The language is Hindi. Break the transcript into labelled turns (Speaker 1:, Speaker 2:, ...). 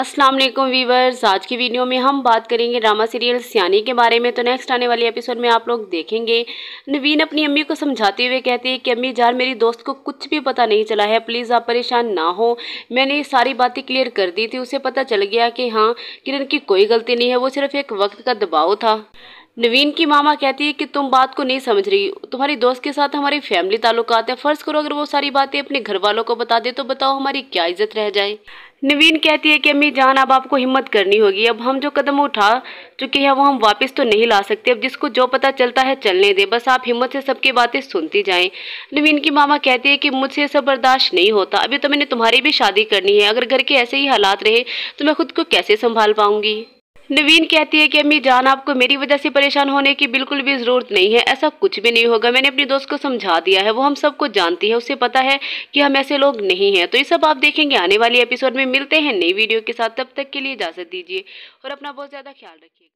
Speaker 1: असलम वीवर्स आज की वीडियो में हम बात करेंगे ड्रामा सीरियल सियानी के बारे में तो नेक्स्ट आने वाले एपिसोड में आप लोग देखेंगे नवीन अपनी अम्मी को समझाते हुए कहते हैं कि अम्मी जार मेरी दोस्त को कुछ भी पता नहीं चला है प्लीज़ आप परेशान ना हो मैंने सारी बातें क्लियर कर दी थी उसे पता चल गया कि हाँ किरण की कोई गलती नहीं है वो सिर्फ एक वक्त का दबाव था नवीन की मामा कहती है कि तुम बात को नहीं समझ रही तुम्हारी दोस्त के साथ हमारी फैमिली आते है फर्ज करो अगर वो सारी बातें अपने घर वालों को बता दे तो बताओ हमारी क्या इज्जत रह जाए नवीन कहती है कि अम्मी जान अब आपको हिम्मत करनी होगी अब हम जो कदम उठा चुके हैं वो हम वापस तो नहीं ला सकते अब जिसको जो पता चलता है चलने दे बस आप हिम्मत से सबकी बातें सुनती जाएं नवीन की मामा कहती है कि मुझसे सब बर्दाश्त नहीं होता अभी तो मैंने तुम्हारी भी शादी करनी है अगर घर के ऐसे ही हालात रहे तो मैं खुद को कैसे संभाल पाऊंगी नवीन कहती है कि अम्मी जान आपको मेरी वजह से परेशान होने की बिल्कुल भी ज़रूरत नहीं है ऐसा कुछ भी नहीं होगा मैंने अपनी दोस्त को समझा दिया है वो हम सबको जानती है उसे पता है कि हम ऐसे लोग नहीं हैं तो ये सब आप देखेंगे आने वाली एपिसोड में मिलते हैं नई वीडियो के साथ तब तक के लिए इजाज़त दीजिए और अपना बहुत ज़्यादा ख्याल रखिए